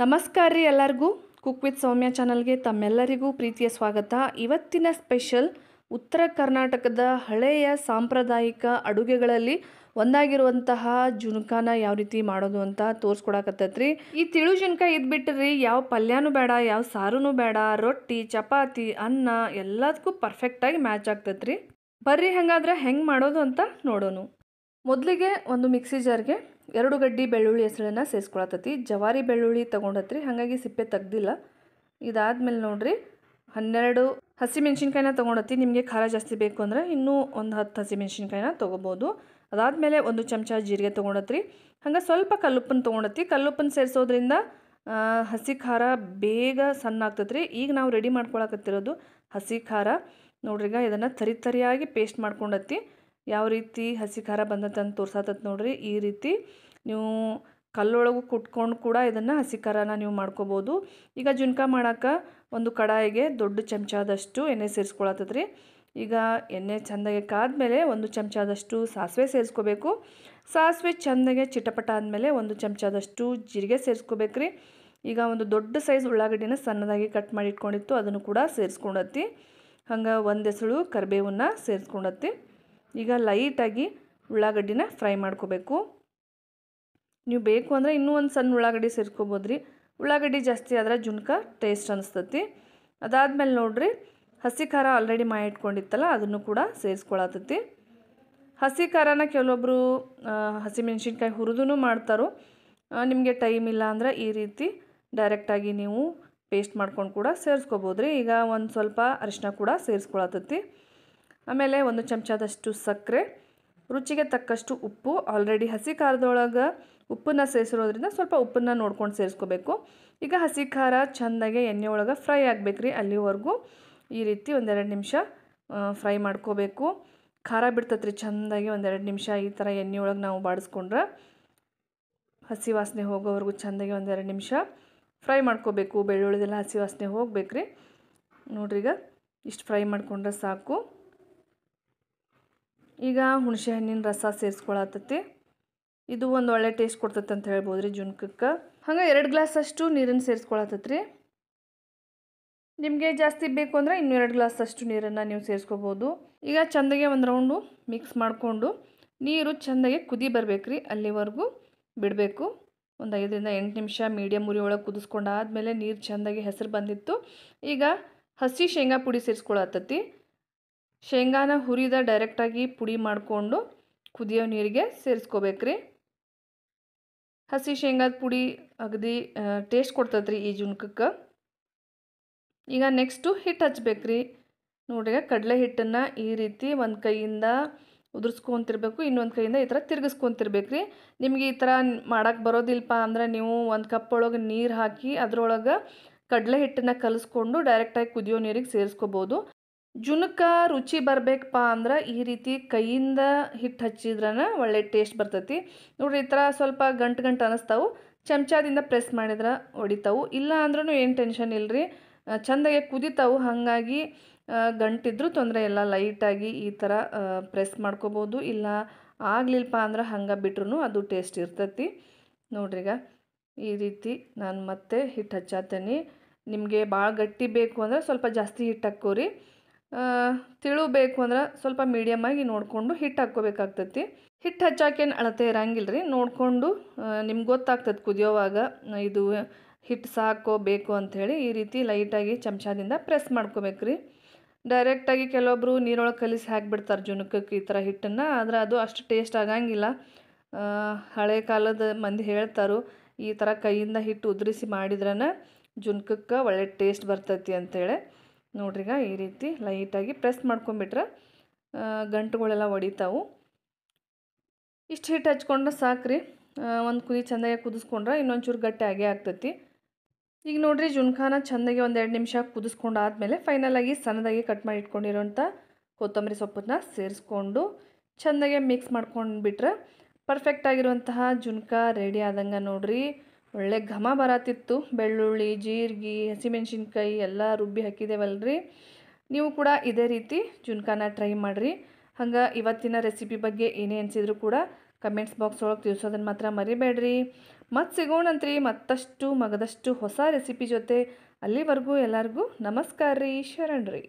ನಮಸ್ಕಾರ ರೀ ಎಲ್ಲರಿಗೂ ಕುಕ್ ವಿತ್ ಸೌಮ್ಯ ಚಾನಲ್ಗೆ ತಮ್ಮೆಲ್ಲರಿಗೂ ಪ್ರೀತಿಯ ಸ್ವಾಗತ ಇವತ್ತಿನ ಸ್ಪೆಷಲ್ ಉತ್ತರ ಕರ್ನಾಟಕದ ಹಳೆಯ ಸಾಂಪ್ರದಾಯಿಕ ಅಡುಗೆಗಳಲ್ಲಿ ಒಂದಾಗಿರುವಂತಹ ಜುನ್ಕಾನ ಯಾವ ರೀತಿ ಮಾಡೋದು ಅಂತ ತೋರಿಸ್ಕೊಡಕತ್ತೈತ್ರಿ ಈ ತಿಳು ಜುನ್ಕ ಇದ್ಬಿಟ್ರಿ ಯಾವ ಪಲ್ಯನೂ ಬೇಡ ಯಾವ ಸಾರೂ ಬೇಡ ರೊಟ್ಟಿ ಚಪಾತಿ ಅನ್ನ ಎಲ್ಲದಕ್ಕೂ ಪರ್ಫೆಕ್ಟಾಗಿ ಮ್ಯಾಚ್ ಆಗ್ತೈತ್ರಿ ಬರ್ರಿ ಹೆಂಗಾದ್ರೆ ಹೆಂಗೆ ಮಾಡೋದು ಅಂತ ನೋಡೋಣ ಮೊದಲಿಗೆ ಒಂದು ಮಿಕ್ಸಿ ಜಾರ್ಗೆ ಎರಡು ಗಡ್ಡಿ ಬೆಳ್ಳುಳ್ಳಿ ಹೆಸರನ್ನು ಸೇರಿಸ್ಕೊಳತ್ತತಿ ಜವಾರಿ ಬೆಳ್ಳುಳ್ಳಿ ತೊಗೊಂಡತ್ರಿ ಹಾಗಾಗಿ ಸಿಪ್ಪೆ ತೆಗ್ದಿಲ್ಲ ಇದಾದಮೇಲೆ ನೋಡಿರಿ ಹನ್ನೆರಡು ಹಸಿಮೆಣ್ಸಿನ್ಕಾಯಿನ ತೊಗೊಂಡತಿ ನಿಮಗೆ ಖಾರ ಜಾಸ್ತಿ ಬೇಕು ಅಂದರೆ ಇನ್ನೂ ಒಂದು ಹತ್ತು ಹಸಿಮೆಣ್ಸಿನ್ಕಾಯಿನ ತೊಗೋಬೋದು ಅದಾದಮೇಲೆ ಒಂದು ಚಮಚ ಜೀರಿಗೆ ತೊಗೊಂಡತ್ರಿ ಹಂಗೆ ಸ್ವಲ್ಪ ಕಲ್ಲುಪ್ಪನ್ನು ತೊಗೊಂಡತಿ ಕಲ್ಲುಪ್ಪನ್ನು ಸೇರಿಸೋದ್ರಿಂದ ಹಸಿ ಖಾರ ಬೇಗ ಸಣ್ಣ ಆಗ್ತತ್ರಿ ಈಗ ನಾವು ರೆಡಿ ಮಾಡ್ಕೊಳಕತ್ತಿರೋದು ಹಸಿ ಖಾರ ನೋಡ್ರಿಗ ಇದನ್ನು ತರಿ ತರಿಯಾಗಿ ಪೇಸ್ಟ್ ಮಾಡ್ಕೊಂಡತ್ತಿ ಯಾವ ರೀತಿ ಹಸಿ ಖಾರ ಅಂತ ತೋರ್ಸತ್ತ ನೋಡ್ರಿ ಈ ರೀತಿ ನೀವು ಕಲ್ಲೊಳಗು ಕುಟ್ಕೊಂಡು ಕೂಡ ಇದನ್ನು ಹಸಿ ಖಾರನ ನೀವು ಮಾಡ್ಕೋಬೋದು ಈಗ ಜುನ್ಕ ಮಾಡೋಕೆ ಒಂದು ಕಡಾಯಿಗೆ ದೊಡ್ಡ ಚಮಚದಷ್ಟು ಎಣ್ಣೆ ಸೇರಿಸ್ಕೊಳತ್ತದ್ರಿ ಈಗ ಎಣ್ಣೆ ಚೆಂದಾಗೆ ಕಾದ್ಮೇಲೆ ಒಂದು ಚಮಚದಷ್ಟು ಸಾಸಿವೆ ಸೇರಿಸ್ಕೋಬೇಕು ಸಾಸಿವೆ ಚಂದಗೆ ಚಿಟಪಟ ಆದಮೇಲೆ ಒಂದು ಚಮಚದಷ್ಟು ಜೀರಿಗೆ ಸೇರಿಸ್ಕೋಬೇಕ್ರಿ ಈಗ ಒಂದು ದೊಡ್ಡ ಸೈಜ್ ಉಳ್ಳಾಗಡ್ಡಿನ ಸಣ್ಣದಾಗಿ ಕಟ್ ಮಾಡಿ ಇಟ್ಕೊಂಡಿತ್ತು ಅದನ್ನು ಕೂಡ ಸೇರಿಸ್ಕೊಂಡತ್ತಿ ಹಂಗೆ ಒಂದು ಹೆಸಳು ಕರಿಬೇವನ್ನ ಸೇರಿಸ್ಕೊಂಡತ್ತಿ ಈಗ ಲೈಟಾಗಿ ಉಳ್ಳಾಗಡ್ಡಿನ ಫ್ರೈ ಮಾಡ್ಕೋಬೇಕು ನೀವು ಬೇಕು ಅಂದರೆ ಇನ್ನೂ ಒಂದು ಸಣ್ಣ ಉಳ್ಳಾಗಡ್ಡಿ ಸೇರ್ಕೊಬೋದು ರೀ ಉಳ್ಳಾಗಡ್ಡಿ ಜಾಸ್ತಿ ಆದರೆ ಜುನ್ಕ ಟೇಸ್ಟ್ ಅನಿಸ್ತತಿ ಅದಾದಮೇಲೆ ನೋಡಿರಿ ಹಸಿ ಖಾರ ಆಲ್ರೆಡಿ ಮಾ ಇಟ್ಕೊಂಡಿತ್ತಲ್ಲ ಅದನ್ನು ಕೂಡ ಸೇರಿಸ್ಕೊಳತತಿ ಹಸಿ ಖಾರನ ಕೆಲವೊಬ್ಬರು ಹಸಿಮೆಣ್ಸಿನ್ಕಾಯಿ ಹುರಿದು ಮಾಡ್ತಾರೋ ನಿಮಗೆ ಟೈಮ್ ಇಲ್ಲ ಅಂದರೆ ಈ ರೀತಿ ಡೈರೆಕ್ಟಾಗಿ ನೀವು ಪೇಸ್ಟ್ ಮಾಡ್ಕೊಂಡು ಕೂಡ ಸೇರಿಸ್ಕೋಬೋದ್ರಿ ಈಗ ಒಂದು ಸ್ವಲ್ಪ ಅರಿಶಿನ ಕೂಡ ಸೇರಿಸ್ಕೊಳತತಿ ಆಮೇಲೆ ಒಂದು ಚಮಚದಷ್ಟು ಸಕ್ಕರೆ ರುಚಿಗೆ ತಕ್ಕಷ್ಟು ಉಪ್ಪು ಆಲ್ರೆಡಿ ಹಸಿ ಖಾರದೊಳಗೆ ಉಪ್ಪನ್ನು ಸೇರಿಸಿರೋದ್ರಿಂದ ಸ್ವಲ್ಪ ಉಪ್ಪನ್ನು ನೋಡ್ಕೊಂಡು ಸೇರಿಸ್ಕೋಬೇಕು ಈಗ ಹಸಿ ಖಾರ ಚೆಂದಾಗಿ ಎಣ್ಣೆ ಒಳಗೆ ಫ್ರೈ ರೀ ಅಲ್ಲಿವರೆಗೂ ಈ ರೀತಿ ಒಂದೆರಡು ನಿಮಿಷ ಫ್ರೈ ಮಾಡ್ಕೋಬೇಕು ಖಾರ ಬಿಡ್ತತ್ರಿ ಚೆಂದಾಗಿ ಒಂದೆರಡು ನಿಮಿಷ ಈ ಥರ ಎಣ್ಣೆ ಒಳಗೆ ನಾವು ಬಾಡಿಸ್ಕೊಂಡ್ರೆ ಹಸಿ ವಾಸನೆ ಹೋಗೋವರೆಗೂ ಚೆಂದಾಗಿ ಒಂದೆರಡು ನಿಮಿಷ ಫ್ರೈ ಮಾಡ್ಕೋಬೇಕು ಬೆಳ್ಳುಳ್ಳಿದೆಲ್ಲ ಹಸಿ ವಾಸನೆ ರೀ ನೋಡ್ರಿ ಈಗ ಇಷ್ಟು ಫ್ರೈ ಮಾಡಿಕೊಂಡ್ರೆ ಸಾಕು ಈಗ ಹುಣಸೆ ಹಣ್ಣಿನ ರಸ ಸೇರಿಸ್ಕೊಳತ್ತತಿ ಇದು ಒಂದು ಒಳ್ಳೆ ಟೇಸ್ಟ್ ಕೊಡ್ತೈತೆ ಅಂತ ಹೇಳ್ಬೋದು ರೀ ಜುನ್ಕಕ್ಕೆ ಹಂಗೆ ಎರಡು ಗ್ಲಾಸಷ್ಟು ನೀರನ್ನು ರೀ ನಿಮಗೆ ಜಾಸ್ತಿ ಬೇಕು ಅಂದರೆ ಗ್ಲಾಸ್ ಗ್ಲಾಸಷ್ಟು ನೀರನ್ನು ನೀವು ಸೇರಿಸ್ಕೋಬೋದು ಈಗ ಚಂದಗೆ ಒಂದು ರೌಂಡು ಮಿಕ್ಸ್ ಮಾಡಿಕೊಂಡು ನೀರು ಚೆಂದಗೆ ಕುದಿ ಬರಬೇಕು ರೀ ಅಲ್ಲಿವರೆಗೂ ಬಿಡಬೇಕು ಒಂದು ಐದರಿಂದ ಎಂಟು ನಿಮಿಷ ಮೀಡಿಯಮ್ ಉರಿ ಒಳಗೆ ಕುದಿಸ್ಕೊಂಡಾದ್ಮೇಲೆ ನೀರು ಚೆಂದಾಗಿ ಹೆಸರು ಬಂದಿತ್ತು ಈಗ ಹಸಿ ಶೇಂಗಾ ಪುಡಿ ಸೇರಿಸ್ಕೊಳತ್ತತಿ ಶೇಂಗಾನ ಹುರಿದ ಡೈರೆಕ್ಟಾಗಿ ಪುಡಿ ಮಾಡಿಕೊಂಡು ಕುದಿಯೋ ನೀರಿಗೆ ಸೇರಿಸ್ಕೋಬೇಕ್ರಿ ಹಸಿ ಶೇಂಗಾದ ಪುಡಿ ಅಗದಿ ಟೇಸ್ಟ್ ಕೊಡ್ತದ್ರಿ ಈ ಜುನ್ಕಕ್ಕೆ ಈಗ ನೆಕ್ಸ್ಟು ಹಿಟ್ಟು ಹಚ್ಚಬೇಕ್ರಿ ನೋಡ್ರಿ ಕಡಲೆ ಹಿಟ್ಟನ್ನು ಈ ರೀತಿ ಒಂದು ಕೈಯಿಂದ ಉದುರಿಸ್ಕೊತಿರ್ಬೇಕು ಇನ್ನೊಂದು ಕೈಯಿಂದ ಈ ಥರ ರೀ ನಿಮಗೆ ಈ ಥರ ಮಾಡೋಕ್ಕೆ ಬರೋದಿಲ್ಲಪ್ಪ ಅಂದ್ರೆ ನೀವು ಒಂದು ಕಪ್ ಒಳಗೆ ನೀರು ಹಾಕಿ ಅದರೊಳಗೆ ಕಡಲೆ ಹಿಟ್ಟನ್ನು ಕಲಿಸ್ಕೊಂಡು ಡೈರೆಕ್ಟಾಗಿ ಕುದಿಯೋ ನೀರಿಗೆ ಸೇರಿಸ್ಕೋಬೋದು ಜುನಕ ರುಚಿ ಬರಬೇಕಪ್ಪ ಅಂದ್ರೆ ಈ ರೀತಿ ಕೈಯಿಂದ ಹಿಟ್ಟು ಹಚ್ಚಿದ್ರನ ಒಳ್ಳೆ ಟೇಸ್ಟ್ ಬರ್ತೈತಿ ನೋಡ್ರಿ ಈ ಥರ ಸ್ವಲ್ಪ ಗಂಟು ಗಂಟು ಅನ್ನಿಸ್ತಾವು ಚಮಚಾದಿಂದ ಪ್ರೆಸ್ ಮಾಡಿದ್ರೆ ಹೊಡಿತಾವು ಇಲ್ಲ ಅಂದ್ರೂ ಏನು ಟೆನ್ಷನ್ ಇಲ್ಲರಿ ಚೆಂದಾಗೆ ಕುದಿತಾವು ಹಾಗಾಗಿ ಗಂಟಿದ್ರೂ ತೊಂದರೆ ಇಲ್ಲ ಲೈಟಾಗಿ ಈ ಥರ ಪ್ರೆಸ್ ಮಾಡ್ಕೋಬೋದು ಇಲ್ಲ ಆಗ್ಲಿಲ್ಲಪ್ಪ ಅಂದ್ರೆ ಹಂಗೆ ಬಿಟ್ರೂ ಅದು ಟೇಸ್ಟ್ ಇರ್ತೈತಿ ನೋಡ್ರಿಗ ಈ ರೀತಿ ನಾನು ಮತ್ತೆ ಹಿಟ್ಟು ಹಚ್ಚಾತೀನಿ ನಿಮಗೆ ಭಾಳ ಗಟ್ಟಿ ಬೇಕು ಅಂದರೆ ಸ್ವಲ್ಪ ಜಾಸ್ತಿ ಹಿಟ್ಟು ಹಾಕೋರಿ ತಿಳುಬೇಕು ಅಂದ್ರೆ ಸ್ವಲ್ಪ ಆಗಿ ನೋಡಿಕೊಂಡು ಹಿಟ್ಟು ಹಾಕ್ಕೋಬೇಕಾಗ್ತೈತಿ ಹಿಟ್ಟು ಹಚ್ಚಾಕೇನು ಅಳತೆ ಇರಂಗಿಲ್ಲ ರೀ ನೋಡಿಕೊಂಡು ನಿಮ್ಗೆ ಗೊತ್ತಾಗ್ತದೆ ಕುದಿಯೋವಾಗ ಇದು ಹಿಟ್ಟು ಸಾಕೋ ಬೇಕು ಅಂಥೇಳಿ ಈ ರೀತಿ ಲೈಟಾಗಿ ಚಮಚದಿಂದ ಪ್ರೆಸ್ ಮಾಡ್ಕೋಬೇಕು ರೀ ಡೈರೆಕ್ಟಾಗಿ ಕೆಲವೊಬ್ಬರು ನೀರೊಳಗೆ ಕಲಿಸಿ ಹಾಕಿಬಿಡ್ತಾರೆ ಜುನುಕಕ್ಕೆ ಈ ಥರ ಹಿಟ್ಟನ್ನು ಆದರೆ ಅದು ಅಷ್ಟು ಟೇಸ್ಟ್ ಆಗಂಗಿಲ್ಲ ಹಳೆ ಕಾಲದ ಮಂದಿ ಹೇಳ್ತಾರೋ ಈ ಥರ ಕೈಯಿಂದ ಹಿಟ್ಟು ಉದುರಿಸಿ ಮಾಡಿದ್ರನ ಜುನ್ಕಕ್ಕೆ ಒಳ್ಳೆ ಟೇಸ್ಟ್ ಬರ್ತೈತಿ ಅಂಥೇಳಿ ನೋಡ್ರಿಗ ಈ ರೀತಿ ಲೈಟಾಗಿ ಪ್ರೆಸ್ ಮಾಡ್ಕೊಂಬಿಟ್ರೆ ಗಂಟುಗಳೆಲ್ಲ ಒಡಿತಾವು ಇಷ್ಟು ಹಿಟ್ಟು ಹಚ್ಕೊಂಡ್ರೆ ಸಾಕ್ರಿ ಒಂದು ಕುದಿ ಚೆಂದಾಗಿ ಕುದಿಸ್ಕೊಂಡ್ರೆ ಇನ್ನೊಂಚೂರು ಗಟ್ಟಿ ಆಗೇ ಆಗ್ತೈತಿ ಈಗ ನೋಡ್ರಿ ಜುನ್ಕಾನ ಚೆಂದಾಗಿ ಒಂದು ಎರಡು ನಿಮಿಷ ಕುದಿಸ್ಕೊಂಡು ಆದಮೇಲೆ ಫೈನಲಾಗಿ ಸಣ್ಣದಾಗಿ ಕಟ್ ಮಾಡಿ ಇಟ್ಕೊಂಡಿರೋಂಥ ಕೊತ್ತಂಬರಿ ಸೊಪ್ಪನ್ನ ಸೇರಿಸ್ಕೊಂಡು ಚೆಂದಾಗೆ ಮಿಕ್ಸ್ ಮಾಡ್ಕೊಂಡು ಬಿಟ್ರೆ ಪರ್ಫೆಕ್ಟ್ ಆಗಿರುವಂತಹ ರೆಡಿ ಆದಂಗೆ ನೋಡ್ರಿ ಒಳ್ಳೆ ಘಮ ಬರತ್ತಿತ್ತು ಬೆಳ್ಳುಳ್ಳಿ ಜೀರಿಗೆ ಹಸಿಮೆಣ್ಸಿನ್ಕಾಯಿ ಎಲ್ಲ ರುಬ್ಬಿ ಹಾಕಿದ್ದೇವಲ್ರಿ ನೀವು ಕೂಡ ಇದೇ ರೀತಿ ಜುನ್ಕಾನ ಟ್ರೈ ಮಾಡಿರಿ ಹಂಗೆ ಇವತ್ತಿನ ರೆಸಿಪಿ ಬಗ್ಗೆ ಏನೇ ಅನಿಸಿದ್ರು ಕೂಡ ಕಮೆಂಟ್ಸ್ ಬಾಕ್ಸ್ ಒಳಗೆ ತಿಳಿಸೋದನ್ನು ಮಾತ್ರ ಮರಿಬೇಡ್ರಿ ಮತ್ತು ಸಿಗೋಣಂತ್ರಿ ಮತ್ತಷ್ಟು ಮಗದಷ್ಟು ಹೊಸ ರೆಸಿಪಿ ಜೊತೆ ಅಲ್ಲಿವರೆಗೂ ಎಲ್ಲರಿಗೂ ನಮಸ್ಕಾರ ರೀ ಶರಣ್ರಿ